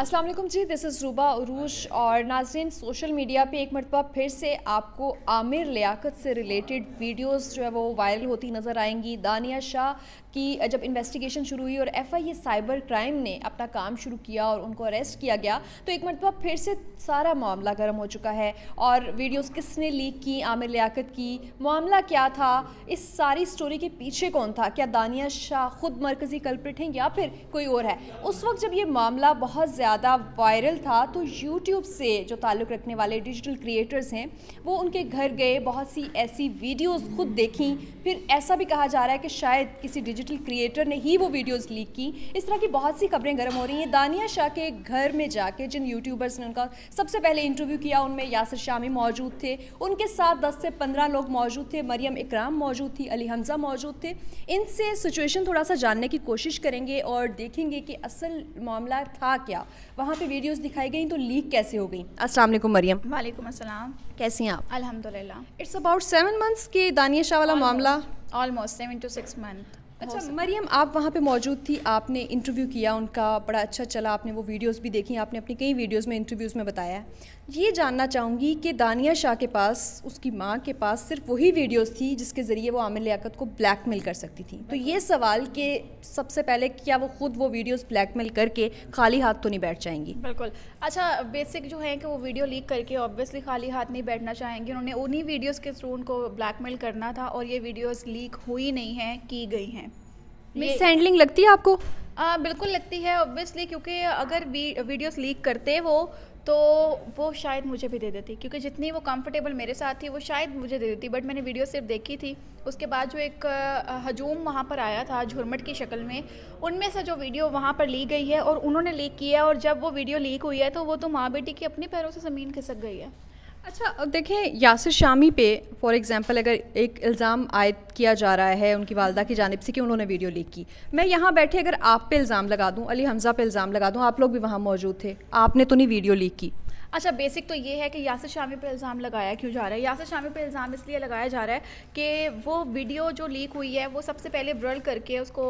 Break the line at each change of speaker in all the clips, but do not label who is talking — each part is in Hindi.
असलम जी दिस इज़ रूबा उरूश और नाजरीन सोशल मीडिया पे एक मरतबा फिर से आपको आमिर लियाकत से रिलेटेड वीडियोस जो है वो वायरल होती नज़र आएंगी दानिया शाह कि जब इन्वेस्टिगेशन शुरू हुई और एफ साइबर क्राइम ने अपना काम शुरू किया और उनको अरेस्ट किया गया तो एक मरतबा तो फिर से सारा मामला गर्म हो चुका है और वीडियोस किसने लीक की आमिर लियाकत की मामला क्या था इस सारी स्टोरी के पीछे कौन था क्या दानिया शाह खुद मरकजी कल्प्रिट हैं या फिर कोई और है उस वक्त जब ये मामला बहुत ज़्यादा वायरल था तो यूट्यूब से जो ताल्लुक़ रखने वाले डिजिटल क्रिएटर्स हैं वो उनके घर गए बहुत सी ऐसी वीडियोज़ खुद देखी फिर ऐसा भी कहा जा रहा है कि शायद किसी डिजिटल डिजिटल क्रिएटर ने ही वो वीडियोस लीक की इस तरह की बहुत सी खबरें गर्म हो रही हैं दानिया शाह के घर में जाके जिन यूट्यूबर्स ने उनका सबसे पहले इंटरव्यू किया उनमें यासर शामी मौजूद थे उनके साथ दस से पंद्रह लोग मौजूद थे मरियम इकराम मौजूद थी अली हमज़ा मौजूद थे इनसे सिचुएशन थोड़ा सा जानने की कोशिश करेंगे और देखेंगे कि असल मामला था क्या वहाँ पर वीडियोज़ दिखाई गई तो लीक कैसे हो गई असलम मरियम वालेकुम असलम कैसी हैं आप
अलहमदिल्ला
इट्स अबाउट सेवन मंथ्स के दानिया शाह वाला मामला
almost seven to six month
अच्छा मरियम आप वहाँ पे मौजूद थी आपने इंटरव्यू किया उनका बड़ा अच्छा चला आपने वो वीडियोस भी देखी आपने अपनी कई वीडियोस में इंटरव्यूज़ में बताया ये जानना चाहूँगी कि दानिया शाह के पास उसकी माँ के पास सिर्फ वही वीडियोस थी जिसके ज़रिए वो आमिर लियाकत को ब्लैकमेल कर सकती थी तो ये सवाल कि सबसे पहले क्या वो ख़ुद वो वीडियोस ब्लैकमेल करके खाली हाथ तो नहीं बैठ जाएंगी
बिल्कुल अच्छा बेसिक जो है कि वो वीडियो लीक करके ऑब्वियसली खाली हाथ नहीं बैठना चाहेंगी उन्होंने उन्हीं वीडियोज़ के थ्रू उनको ब्लैकमेल करना था और ये वीडियोज़ लीक हुई नहीं हैं की गई हैं
मिस हैंडलिंग लगती है आपको
आ, बिल्कुल लगती है ऑब्वियसली क्योंकि अगर वी, वीडियोस लीक करते वो तो वो शायद मुझे भी दे देती क्योंकि जितनी वो कंफर्टेबल मेरे साथ थी वो शायद मुझे दे देती बट मैंने वीडियो सिर्फ देखी थी उसके बाद जो एक हजूम वहाँ पर आया था झुरमट की शक्ल में उनमें से जो वीडियो वहाँ पर ली गई है और उन्होंने लीक किया और जब वो वीडियो लीक हुई है तो वो तो माँ बेटी की अपने पैरों से ज़मीन खिसक गई है
अच्छा देखें यासिर शामी पे फॉर एग्ज़ाम्पल अगर एक इल्ज़ाम आयद किया जा रहा है उनकी वालदा की जानब से कि उन्होंने वीडियो लीक की मैं यहाँ बैठे अगर आप पे इल्ज़ाम लगा दूँ अली हमज़ा पे इल्ज़ाम लगा दूँ आप लोग भी वहाँ मौजूद थे आपने तो नहीं वीडियो लीक की
अच्छा बेसिक तो ये है कि यासर शामी पर इल्ज़ाम लगाया क्यों जा रहा है यासर शामी पर इल्ज़ाम इसलिए लगाया जा रहा है कि वो वीडियो जो लीक हुई है वो सबसे पहले ब्रल करके उसको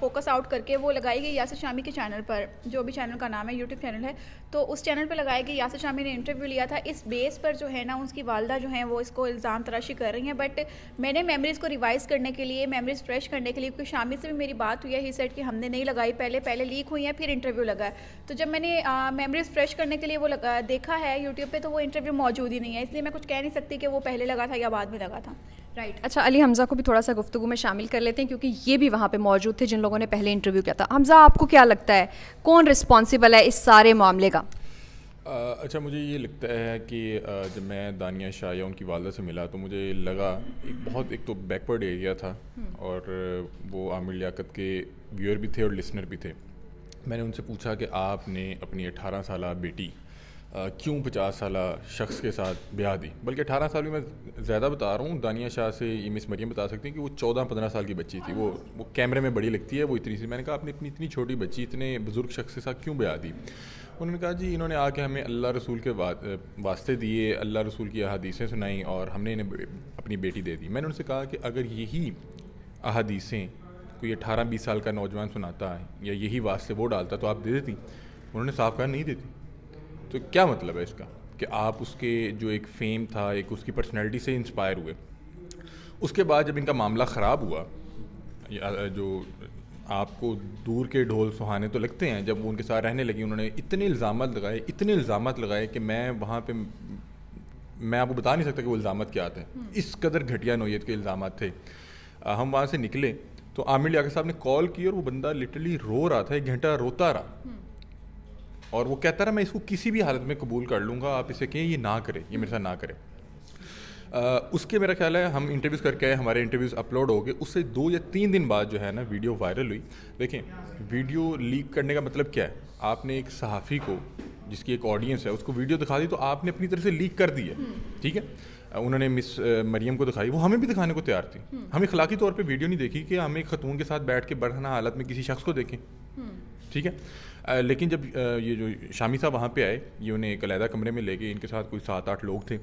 फोकस आउट करके वो लगाई गई यासर शामी के चैनल पर जो भी चैनल का नाम है यूट्यूब चैनल है तो उस चैनल पर लगाई गई यासर शामी ने इंटरव्यू लिया था इस बेस पर जो है ना उसकी वालदा जो है वो इसको इल्ज़ाम तराशी कर रही हैं बट मैंने मेमरीज़ को रिवाइज़ करने के लिए मेमरीज़ फ्रेश करने के लिए क्योंकि शामी से भी मेरी बात हुई है ही सेट कि हमने नहीं लगाई पहले पहले लीक हुई है फिर इंटरव्यू लगा तो जब मैंने मेमरीज़ फ्रेश करने के लिए वो देखा देखा है यूट्यूब पे तो वो इंटरव्यू मौजूद ही नहीं है इसलिए मैं कुछ कह नहीं सकती कि वो पहले लगा था या बाद में लगा था राइट
right. अच्छा अली हमज़ा को भी थोड़ा सा गुफ्तु में शामिल कर लेते हैं क्योंकि ये भी वहाँ पे मौजूद थे जिन लोगों ने पहले इंटरव्यू किया था हमज़ा आपको क्या लगता है कौन रिस्पॉन्सिबल है इस सारे मामले का
आ, अच्छा मुझे ये लगता है कि जब मैं दानिया शाह या उनकी वालदा से मिला तो मुझे लगा एक बहुत एक तो बैकवर्ड एरिया था हम्म। और वो आमिर लियाकत के व्यूअर भी थे और लिसनर भी थे मैंने उनसे पूछा कि आपने अपनी अठारह साल बेटी क्यों पचास साल शख्स के साथ ब्याह दी बल्कि अठारह साल भी मैं ज़्यादा बता रहा हूँ दानिया शाह से ये मिस मरियम बता सकती हैं कि वो चौदह पंद्रह साल की बच्ची थी वो वो कैमरे में बड़ी लगती है वो इतनी सी मैंने कहा आपने इतनी इतनी छोटी बच्ची इतने बुज़ुर्ग शख्स के साथ क्यों ब्याह दी उन्होंने कहा जी इन्होंने आके हमें अल्लाह रसूल के वा, वास्ते दिए अल्लाह रसूल की अहादीसें सुनाई और हमने इन्हें अपनी बेटी दे दी मैंने उनसे कहा कि अगर यही अहादीसें कोई अठारह बीस साल का नौजवान सुनाता है या यही वास्ते वो डालता तो आप दे देती उन्होंने साफ कहा नहीं देती तो क्या मतलब है इसका कि आप उसके जो एक फेम था एक उसकी पर्सनैलिटी से इंस्पायर हुए उसके बाद जब इनका मामला ख़राब हुआ जो आपको दूर के ढोल सुहाने तो लगते हैं जब वो उनके साथ रहने लगी उन्होंने इतने इल्ज़ाम लगाए इतने इल्ज़ाम लगाए कि मैं वहाँ पे मैं आपको बता नहीं सकता कि वो इल्ज़ाम क्या थे हम्म। इस कदर घटिया नोयत के इल्ज़ाम थे हम वहाँ से निकले तो आमिर लिया साहब ने कॉल की और वो बंदा लिटरली रो रहा था एक घंटा रोता रहा हम्म। और वो कहता रहा मैं इसको किसी भी हालत में कबूल कर लूँगा आप इसे कहें ये ना करें ये मेरे साथ ना करें आ, उसके मेरा ख्याल है हम इंटरव्यूज़ करके आए हमारे इंटरव्यूज़ अपलोड हो गए उससे दो या तीन दिन बाद जो है ना वीडियो वायरल हुई देखें वीडियो लीक करने का मतलब क्या है आपने एक सहाफ़ी को जिसकी एक ऑडियंस है उसको वीडियो दिखा दी तो आपने अपनी तरफ से लीक कर दी है हम्म। ठीक है उन्होंने मिस मरियम को दिखाई वो हमें भी दिखाने को तैयार थी हम्म। हम इखलाकी तौर पर वीडियो नहीं देखी कि हम एक खतून के साथ बैठ के बढ़ना हालत में किसी शख्स को देखें हम्म। ठीक है लेकिन जब ये जो शामी साहब वहाँ पे आए ये उन्हें एक अलहदा कमरे में लेके इनके साथ कोई सात आठ लोग थे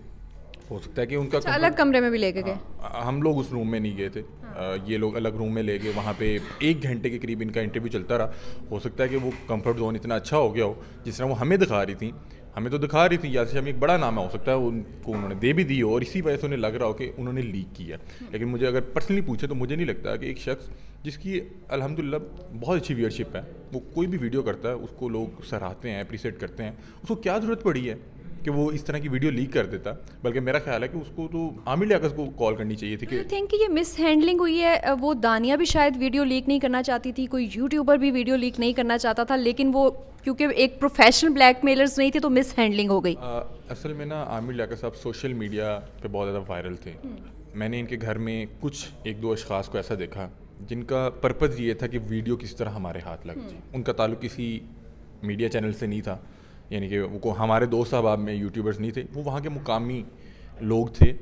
हो सकता है कि उनका अच्छा, अलग
कमरे में भी लेके गए हाँ,
हाँ, हम लोग उस रूम में नहीं गए थे हाँ। ये लोग अलग रूम में ले गए वहाँ पे एक घंटे के करीब इनका इंटरव्यू चलता रहा हो सकता है कि वो कंफर्ट जोन इतना अच्छा हो गया हो जिस तरह वो हमें दिखा रही थी हमें तो दिखा रही थी या से हमें एक बड़ा नाम है हो सकता है उनको उन्होंने दे भी दी हो और इसी वजह से उन्हें लग रहा हो कि उन्होंने लीक किया हम्म। लेकिन मुझे अगर पर्सनली पूछे तो मुझे नहीं लगता कि एक शख्स जिसकी अलहमदिल्ला बहुत अच्छी व्यूअरशिप है वो कोई भी वीडियो करता है उसको लोग सराहते हैं अप्रिसिएट करते हैं उसको क्या ज़रूरत पड़ी है कि वो इस तरह की वीडियो लीक कर देता बल्कि मेरा ख्याल है कि उसको तो आमिर लियाकत को कॉल करनी चाहिए थी कि
थिंक ये मिस हैंडलिंग हुई है वो दानिया भी शायद वीडियो लीक नहीं करना चाहती थी कोई यूट्यूबर भी वीडियो लीक नहीं करना चाहता था लेकिन वो क्योंकि एक प्रोफेशनल ब्लैक मेलर्स नहीं थे तो मिस हैंडलिंग हो गई
आ, असल में ना आमिर लियाकत साहब सोशल मीडिया पर बहुत ज़्यादा वायरल थे हम्म। मैंने इनके घर में कुछ एक दो अशखास को ऐसा देखा जिनका पर्पज़ ये था कि वीडियो किस तरह हमारे हाथ लग हम्म। जाए उनका ताल्लुक किसी मीडिया चैनल से नहीं था यानी कि वो हमारे दोस्त अहबाब में यूट्यूबर्स नहीं थे वो वहाँ के मुकामी लोग थे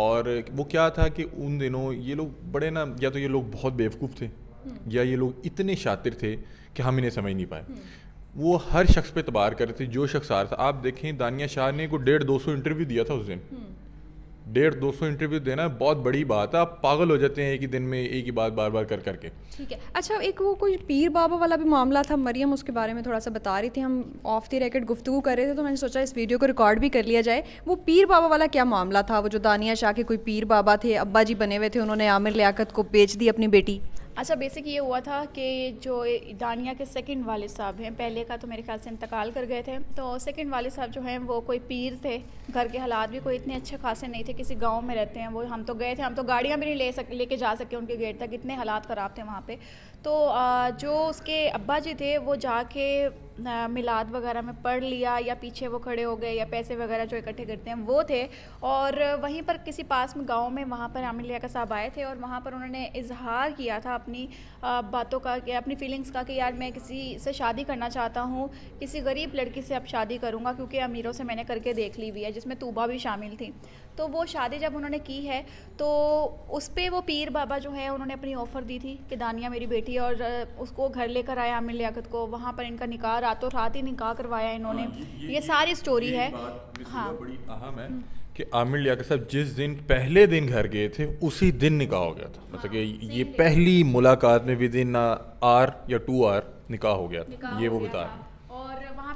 और वो क्या था कि उन दिनों ये लोग बड़े ना या तो ये लोग बहुत बेवकूफ़ थे हम्म। या ये लोग इतने शातिर थे कि हम इन्हें समझ नहीं पाए हम्म। वो हर शख्स पे तबार कर रहे थे जो शख्स आ रहा था आप देखें दानिया शाह ने को डेढ़ दो सौ इंटरव्यू दिया था उस दिन हम्म। डेढ़ दो सौ इंटरव्यू देना बहुत बड़ी बात है आप पागल हो जाते हैं एक ही दिन में एक ही बात बार बार कर करके
ठीक है अच्छा एक वो कोई पीर बाबा वाला भी मामला था मरियम उसके बारे में थोड़ा सा बता रही थी हम ऑफ दी रैकेट गुफ्तु कर रहे थे तो मैंने सोचा इस वीडियो को रिकॉर्ड भी कर लिया जाए वो पीर बाबा वाला क्या मामला था वो जो दानिया शाह के कोई पीर बाबा थे अब्बा जी बने हुए थे उन्होंने आमिर लियाकत को बेच दी अपनी बेटी
अच्छा बेसिक ये हुआ था कि जो दानिया के सेकंड वाले साहब हैं पहले का तो मेरे ख्याल से इंतकाल कर गए थे तो सेकंड वाले साहब जो हैं वो कोई पीर थे घर के हालात भी कोई इतने अच्छे खासे नहीं थे किसी गांव में रहते हैं वो हम तो गए थे हम तो गाड़ियां भी नहीं ले सक लेके जा सके उनके गेट तक इतने हालात ख़राब थे वहाँ पर तो जो उसके अब्बा जी थे वो जाके मिलाद वगैरह में पढ़ लिया या पीछे वो खड़े हो गए या पैसे वगैरह जो इकट्ठे करते हैं वो थे और वहीं पर किसी पास में गाँव में वहाँ पर आमिर का साहब आए थे और वहाँ पर उन्होंने इजहार किया था अपनी बातों का कि अपनी फीलिंग्स का कि यार मैं किसी से शादी करना चाहता हूँ किसी गरीब लड़की से अब शादी करूँगा क्योंकि अमीरों से मैंने करके देख ली हुई है जिसमें तूबा भी शामिल थी तो वो शादी जब उन्होंने की है तो उस पर वो पीर बाबा जो है उन्होंने अपनी ऑफ़र दी थी कि दानिया मेरी बेटी है और उसको घर लेकर आया आमिर लियाकत को वहाँ पर इनका निकाह रातों रात ही निकाह करवाया इन्होंने हाँ, ये, सारी स्टोरी है हाँ बड़ी अहम है हम्म।
कि आमिर लियाकत साहब जिस दिन पहले दिन घर गए थे उसी दिन निकाह हो गया था मतलब हाँ, कि ये पहली मुलाकात में विद इन आर या टू आर निकाह हो गया था ये वो बता रहे
हैं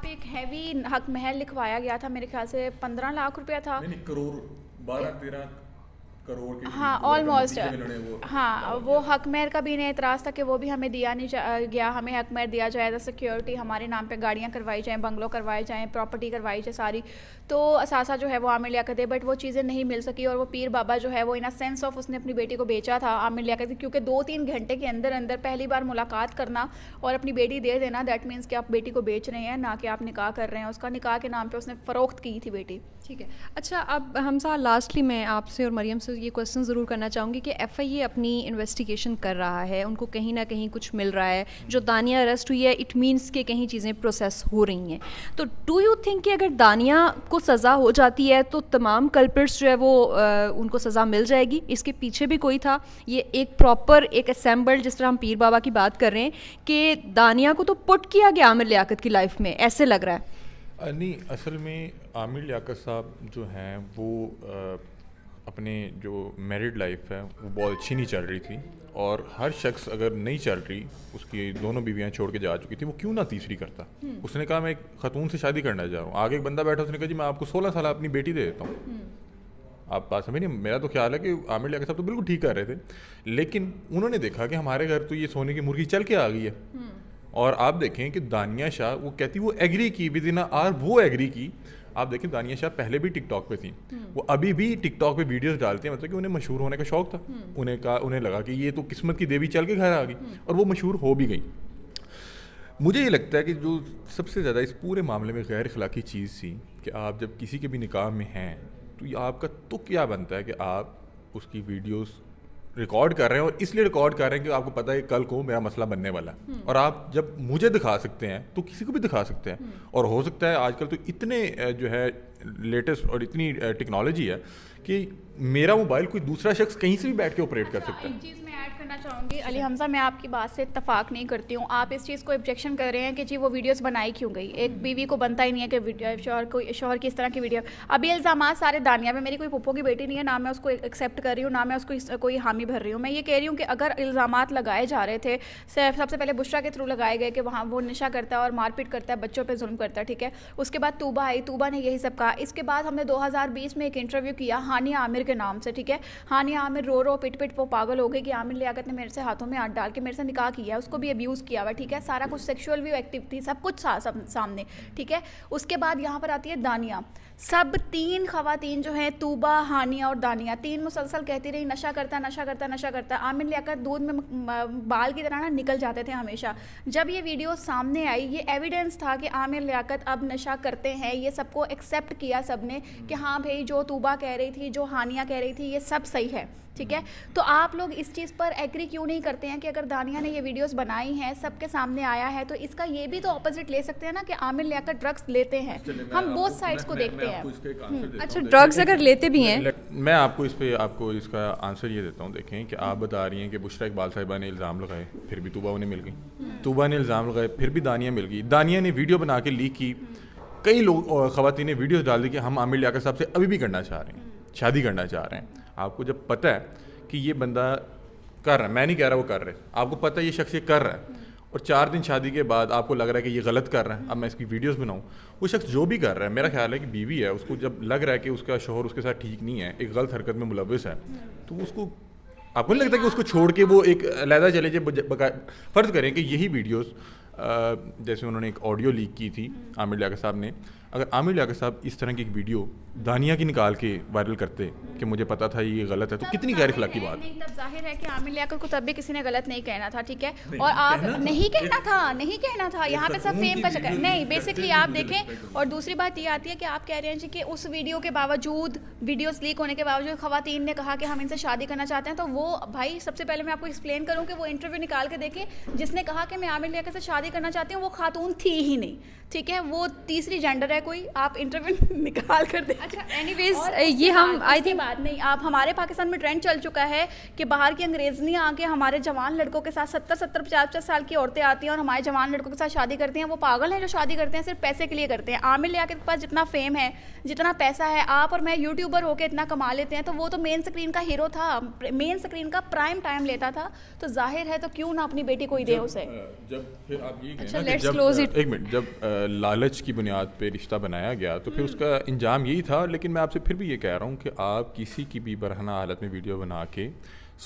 पे एक हैवी हक महल लिखवाया गया था मेरे ख्याल से पंद्रह लाख रुपया था नहीं, नहीं,
करोड़ बारह तेरह करोड़ के हाँ ऑलमोस्ट हाँ,
हाँ वो हक मेहर का भी इन्हें एतराज़ था कि वो भी हमें दिया नहीं गया हमें हक मेहर दिया जाए द सिक्योरिटी हमारे नाम पे गाड़ियाँ करवाई जाएँ बंगलों करवाए जाएँ प्रॉपर्टी करवाई जाए सारी तो असासा जो है वो आमिर लिया करते बट वो चीज़ें नहीं मिल सकी और वो पीर बाबा जो है वो इन अ सेंस ऑफ उसने अपनी बेटी को बेचा था आमिर करते क्योंकि दो तीन घंटे के अंदर अंदर पहली बार मुलाकात करना और अपनी बेटी दे देना दैट मीन्स कि आप बेटी को बेच रहे हैं ना कि आप निकाह
कर रहे हैं उसका निकाह के नाम पर उसने फ़रोख्त की थी बेटी ठीक है अच्छा अब हम लास्टली मैं आपसे और मरियम से ये क्वेश्चन ज़रूर करना चाहूँगी कि एफ आई ए अपनी इन्वेस्टिगेशन कर रहा है उनको कहीं ना कहीं कुछ मिल रहा है जो दानिया अरेस्ट हुई है इट मीन्स के कहीं चीज़ें प्रोसेस हो रही हैं तो डू यू थिंक कि अगर दानिया को सज़ा हो जाती है तो तमाम कल्पर्स जो है वो आ, उनको सज़ा मिल जाएगी इसके पीछे भी कोई था ये एक प्रॉपर एक असम्बल्ड जिस तरह हम पीर बाबा की बात कर रहे हैं कि दानिया को तो पुट किया गया आमिर लियाकत की लाइफ में ऐसे लग रहा है
नहीं असल में आमिर लियाकत साहब जो हैं वो आ, अपने जो मैरिड लाइफ है वो बहुत अच्छी नहीं चल रही थी और हर शख्स अगर नहीं चल रही उसकी दोनों बीवियाँ छोड़ के जा चुकी थी वो क्यों ना तीसरी करता हम्म। उसने कहा मैं एक खतून से शादी करना चाह रहा हूँ आगे एक बंदा बैठा उसने कहा जी मैं आपको सोलह साल अपनी बेटी दे देता हूँ हम्म। आप बात समझ नहीं मेरा तो ख्याल है कि आमिर लिया साहब तो बिल्कुल ठीक कर रहे थे लेकिन उन्होंने देखा कि हमारे घर तो ये सोने की मुर्गी चल के आ गई है हम्म। और आप देखें कि दानिया शाह वो कहती वो एग्री की विद इन आर वो एग्री की आप देखें दानिया शाह पहले भी टिकटॉक पे थी हम्म। वो अभी भी टिकटॉक पे वीडियोस डालते हैं मतलब कि उन्हें मशहूर होने का शौक था हम्म। उन्हें कहा उन्हें लगा कि ये तो किस्मत की देवी चल के घर आ गई हम्म। और वो मशहूर हो भी गई मुझे ये लगता है कि जो सबसे ज़्यादा इस पूरे मामले में गैर अखलाकी चीज़ थी कि आप जब किसी के भी निकाह में हैं तो आपका तो क्या बनता है कि आप उसकी वीडियोज़ रिकॉर्ड कर रहे हैं और इसलिए रिकॉर्ड कर रहे हैं कि आपको पता है कल को मेरा मसला बनने वाला है हम्म। और आप जब मुझे दिखा सकते हैं तो किसी को भी दिखा सकते हैं हम्म। और हो सकता है आजकल तो इतने जो है लेटेस्ट और इतनी टेक्नोलॉजी है कि मेरा मोबाइल कोई दूसरा शख्स कहीं से भी बैठ के ऑपरेट कर अच्छा, सकता है
करना चाहूँगी अली हमजा मैं आपकी बात से इतफाक़ नहीं करती हूँ आप इस चीज़ को ऑब्जेक्शन कर रहे हैं कि जी वो वीडियोस बनाई क्यों गई एक हम्म। बीवी को बनता ही नहीं है कि शोहर को शोहर की इस तरह की वीडियो अभी इल्ज़ाम सारे दानिया में मेरी कोई पुप्पो की बेटी नहीं है ना मैं उसको एक्सेप्ट कर रही हूँ ना मैं उसको कोई हामी भर रही हूँ मैं ये कह रही हूँ कि अगर इल्ज़ाम लगाए जा रहे थे सबसे पहले बुशरा के थ्रू लगाए गए कि वहाँ वो नशा करता है और मारपीट करता है बच्चों पर जुल्म करता है ठीक है उसके बाद तूबा आई तूबा ने यही सब कहा इसके बाद हमने बीस में एक इंटरव्यू किया हानिया आमिर के नाम से ठीक है हानिया आमिर रो रो पिट पिट वो पागल हो गई कि आमिर लिया कहते ने मेरे से हाथों में हाथ डाल के मेरे से निकाह किया उसको भी अब्यूज़ किया हुआ ठीक है सारा कुछ सेक्शुअल भी थी सब कुछ सा, सब सामने ठीक है उसके बाद यहाँ पर आती है दानिया सब तीन खातन जो हैं तूबा हानिया और दानिया तीन मुसलसल कहती रही नशा करता नशा करता नशा करता आमिर लियाकत दूध में बाल की तरह ना निकल जाते थे हमेशा जब ये वीडियो सामने आई ये एविडेंस था कि आमिर लियाकत अब नशा करते हैं ये सबको एक्सेप्ट किया सबने कि हाँ भाई जो तूबा कह रही थी जो हानिया कह रही थी ये सब सही है ठीक है तो आप लोग इस चीज़ पर एग्री क्यों नहीं करते हैं कि अगर दानिया ने ये वीडियोस बनाई हैं सबके सामने आया है तो इसका ये भी तो ऑपोजिट ले सकते हैं ना कि आमिर लेकर ड्रग्स लेते हैं हम बोथ साइड्स को देखते हैं हम्म। अच्छा
ड्रग्स अगर लेते भी हैं मैं आपको इस पर आपको इसका आंसर ये देता हूँ देखें कि आप बता रही हैं कि बुशरा इकबाल साहिबा ने इल्ज़ाम लगाए फिर भी तूबा उन्हें मिल गई हम्म। तूबा ने इल्ज़ाम लगाए फिर भी दानिया मिल गई दानिया ने वीडियो बना के लीक की कई लोग ख़वान ने वीडियो डाल दी कि हम आमिर लियाकर साहब से अभी भी करना चाह रहे हैं हम्म। शादी करना चाह रहे हैं आपको जब पता है कि ये बंदा कर रहा है मैं नहीं कह रहा वो कर रहे आपको पता है ये शख्स ये कर रहा है और चार दिन शादी के बाद आपको लग रहा है कि ये गलत कर रहे हैं अब मैं इसकी वीडियोस बनाऊँ वो शख्स जो भी कर रहा है मेरा ख्याल है कि बीवी है उसको जब लग रहा है कि उसका शोहर उसके साथ ठीक नहीं है एक गलत हरकत में मुलविस है तो उसको आपको नहीं लगता कि उसको छोड़ के वो एक लहदा चले जब फ़र्ज़ करें कि यही वीडियोज़ जैसे उन्होंने एक ऑडियो लीक की थी आमिर लिया साहब ने अगर आमिर लियाकत साहब इस तरह की एक वीडियो दानिया की निकाल के वायरल करते कि मुझे पता था ये गलत है तो कितनी गैर अखलाकी बात
तब जाहिर है कि आमिर लियाकत को तब भी किसी ने गलत नहीं कहना था ठीक है और आप तो नहीं कहना था नहीं कहना था यहाँ पे सब फेम का चक्कर नहीं बेसिकली आप देखें और दूसरी बात ये आती है कि आप कह रहे हैं कि उस वीडियो के बावजूद वीडियोस लीक होने के बावजूद खातन ने कहा कि हम इनसे शादी करना चाहते हैं तो वो भाई सबसे पहले मैं आपको एक्सप्लेन करूँ कि वो इंटरव्यू निकाल के देखें जिसने कहा कि मैं आमिर लियाकत से शादी करना चाहती हूँ वो खातून थी ही नहीं ठीक है वो तीसरी जेंडर है कोई आप इंटरव्यू निकाल कर दे अच्छा एनीवेज ये हम आई थिंक बात नहीं आप हमारे पाकिस्तान में ट्रेंड चल चुका है कि बाहर की अंग्रेजनियाँ आके हमारे जवान लड़कों के साथ सत्तर सत्तर पचास पचास साल की औरतें आती हैं और हमारे जवान लड़कों के साथ शादी करती हैं वो पागल हैं जो शादी करते हैं सिर्फ पैसे के लिए करते हैं आमिर लिया के पास जितना फेम है जितना पैसा है आप और मैं यूट्यूबर होकर इतना कमा लेते हैं तो वो तो मेन स्क्रीन का हीरो था मेन स्क्रीन का प्राइम टाइम लेता था तो जाहिर है तो क्यों ना अपनी बेटी को ही दे उसे
जब फिर आप ये अच्छा, जब, एक मिनट जब लालच की बुनियाद पे रिश्ता रास्ता बनाया गया तो फिर उसका अंजाम यही था लेकिन मैं आपसे फिर भी ये कह रहा हूँ कि आप किसी की भी बरहना हालत में वीडियो बना के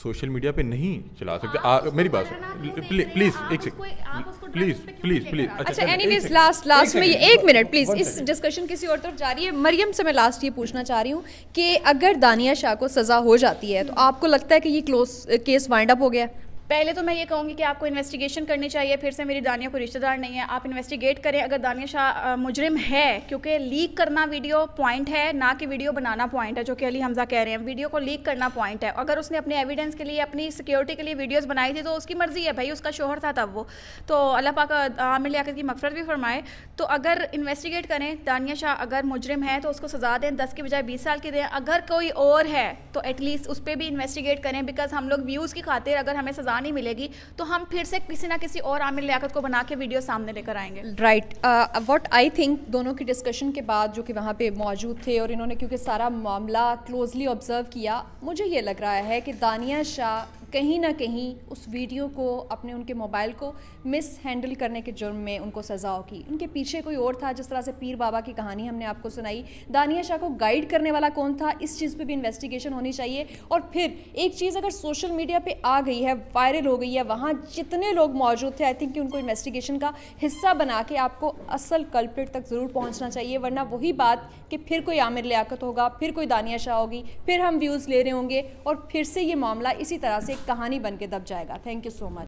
सोशल मीडिया पे नहीं चला सकते आ, मेरी बात तो प्लीज एक सेकंड प्लीज प्लीज प्लीज अच्छा एनीवेज लास्ट लास्ट में ये एक
मिनट प्लीज इस डिस्कशन किसी और तरफ जा रही है मरियम से मैं लास्ट ये पूछना चाह रही हूँ कि अगर दानिया शाह को सज़ा हो जाती है तो आपको लगता है कि ये क्लोज केस वाइंड अप हो गया पहले तो मैं ये कहूँगी कि आपको
इन्वेस्टिगेशन करनी चाहिए फिर से मेरी दानिया को रिश्तेदार नहीं है आप इन्वेस्टिगेट करें अगर दानिया शाह मुजरिम है क्योंकि लीक करना वीडियो पॉइंट है ना कि वीडियो बनाना पॉइंट है जो कि अली हमजा कह रहे हैं वीडियो को लीक करना पॉइंट है अगर उसने अपने एविडेंस के लिए अपनी सिक्योरिटी के लिए वीडियोज़ बनाई थी तो उसकी मर्ज़ी है भाई उसका शोहर था तब वो तो अल्लाह पाक आमिर लिया की मफरत भी फरमाए तो अगर इन्वेस्टिगेट करें दानिया शाह अगर मुजरिम है तो उसको सज़ा दें दस के बजाय बीस साल की दें अगर कोई और है तो एटलीस्ट उस पर भी इन्वेस्टिगेट करें बिकॉज हम लोग व्यूज़ की खातिर अगर हमें सज़ा पुरानी मिलेगी तो हम फिर से किसी ना किसी और आमिर लियाकत को बना के वीडियो सामने लेकर आएंगे
राइट वट आई थिंक दोनों की डिस्कशन के बाद जो कि वहाँ पे मौजूद थे और इन्होंने क्योंकि सारा मामला क्लोजली ऑब्जर्व किया मुझे ये लग रहा है कि दानिया शाह कहीं ना कहीं उस वीडियो को अपने उनके मोबाइल को मिस हैंडल करने के जुर्म में उनको सज़ा होगी उनके पीछे कोई और था जिस तरह से पीर बाबा की कहानी हमने आपको सुनाई दानिया शाह को गाइड करने वाला कौन था इस चीज़ पर भी इन्वेस्टिगेशन होनी चाहिए और फिर एक चीज़ अगर सोशल मीडिया पर आ गई है वायरल हो गई है वहाँ जितने लोग मौजूद थे आई थिंक उनको इन्वेस्टिगेशन का हिस्सा बना के आपको असल कल्प्रेट तक ज़रूर पहुँचना चाहिए वरना वही बात कि फिर कोई आमिर लियाकत होगा फिर कोई दानिया शाह होगी फिर हम व्यूज़ ले रहे होंगे और फिर से ये मामला इसी तरह से कहानी बन के दब जाएगा थैंक यू सो मच